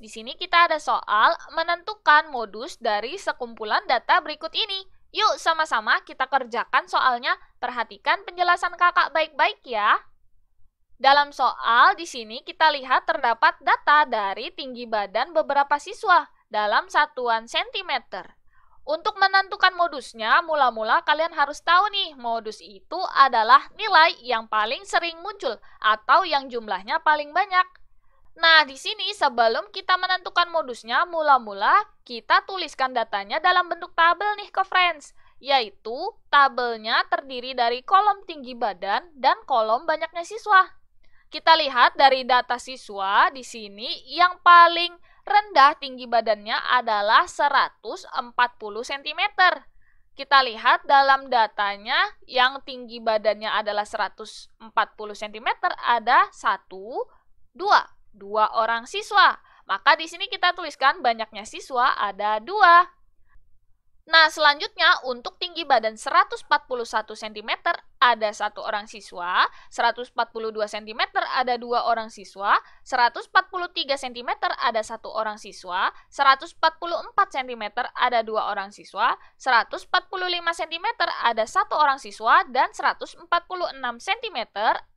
Di sini kita ada soal menentukan modus dari sekumpulan data berikut ini. Yuk sama-sama kita kerjakan soalnya. Perhatikan penjelasan kakak baik-baik ya. Dalam soal di sini kita lihat terdapat data dari tinggi badan beberapa siswa dalam satuan sentimeter. Untuk menentukan modusnya, mula-mula kalian harus tahu nih, modus itu adalah nilai yang paling sering muncul atau yang jumlahnya paling banyak. Nah, di sini sebelum kita menentukan modusnya, mula-mula kita tuliskan datanya dalam bentuk tabel nih ke friends, yaitu tabelnya terdiri dari kolom tinggi badan dan kolom banyaknya siswa. Kita lihat dari data siswa di sini yang paling rendah tinggi badannya adalah 140 cm. Kita lihat dalam datanya yang tinggi badannya adalah 140 cm ada 1, 2 dua orang siswa. Maka di sini kita tuliskan banyaknya siswa ada dua. Nah, selanjutnya untuk tinggi badan 141 cm ada satu orang siswa, 142 cm ada dua orang siswa, 143 cm ada satu orang siswa, 144 cm ada dua orang siswa, 145 cm ada satu orang siswa, dan 146 cm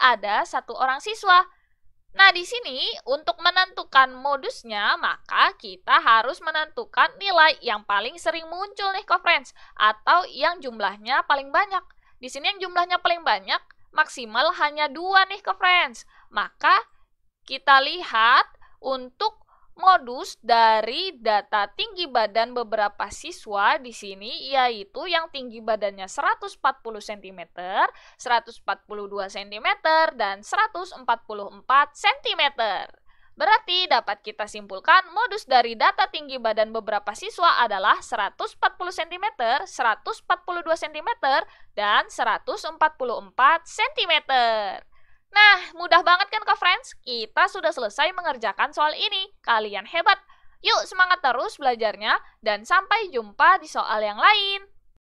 ada satu orang siswa. Nah, di sini untuk menentukan modusnya, maka kita harus menentukan nilai yang paling sering muncul nih friends. atau yang jumlahnya paling banyak. Di sini yang jumlahnya paling banyak maksimal hanya dua nih friends. Maka kita lihat untuk modus dari data tinggi badan beberapa siswa di sini yaitu yang tinggi badannya 140 cm, 142 cm, dan 144 cm. Berarti dapat kita simpulkan modus dari data tinggi badan beberapa siswa adalah 140 cm, 142 cm, dan 144 cm. Nah, mudah banget kan ke friends? Kita sudah selesai mengerjakan soal ini. Kalian hebat. Yuk semangat terus belajarnya dan sampai jumpa di soal yang lain.